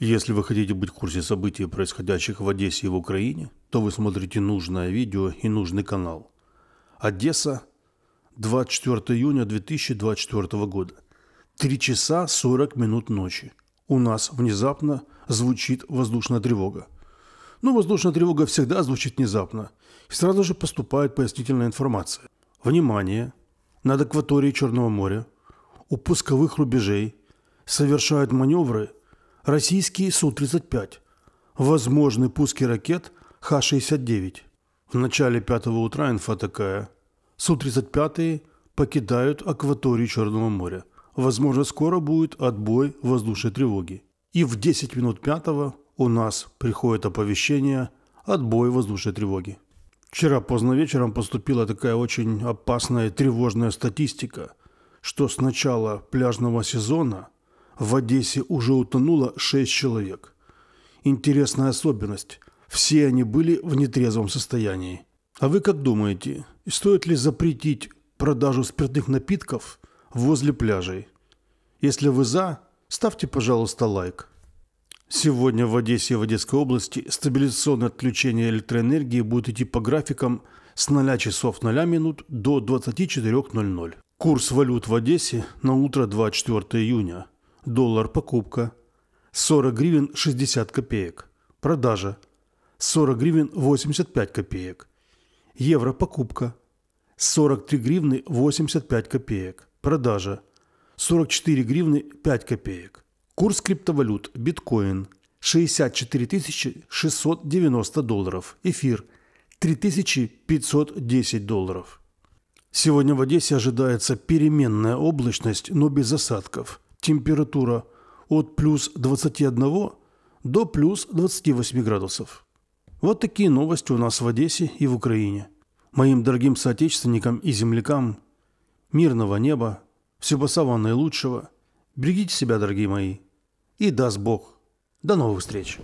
Если вы хотите быть в курсе событий, происходящих в Одессе и в Украине, то вы смотрите нужное видео и нужный канал. Одесса, 24 июня 2024 года. 3 часа 40 минут ночи. У нас внезапно звучит воздушная тревога. Ну, воздушная тревога всегда звучит внезапно. И сразу же поступает пояснительная информация. Внимание! Над акваторией Черного моря у пусковых рубежей совершают маневры – Российский Су-35. Возможны пуски ракет Х-69. В начале пятого утра инфа такая. Су-35 покидают акваторию Черного моря. Возможно, скоро будет отбой воздушной тревоги. И в 10 минут пятого у нас приходит оповещение «Отбой воздушной тревоги». Вчера поздно вечером поступила такая очень опасная тревожная статистика, что с начала пляжного сезона – в Одессе уже утонуло шесть человек. Интересная особенность. Все они были в нетрезвом состоянии. А вы как думаете, стоит ли запретить продажу спиртных напитков возле пляжей? Если вы за, ставьте, пожалуйста, лайк. Сегодня в Одессе и в Одесской области стабилизационное отключение электроэнергии будет идти по графикам с 0 часов 0 минут до 24.00. Курс валют в Одессе на утро 24 июня – Доллар покупка. 40 гривен 60 копеек. Продажа. 40 гривен 85 копеек. Евро покупка. 43 гривны 85 копеек. Продажа. 44 гривны 5 копеек. Курс криптовалют биткоин 64 690 долларов. Эфир 3510 долларов. Сегодня в Одессе ожидается переменная облачность, но без осадков. Температура от плюс 21 до плюс 28 градусов. Вот такие новости у нас в Одессе и в Украине. Моим дорогим соотечественникам и землякам мирного неба, всего самого наилучшего. Берегите себя, дорогие мои. И даст Бог. До новых встреч.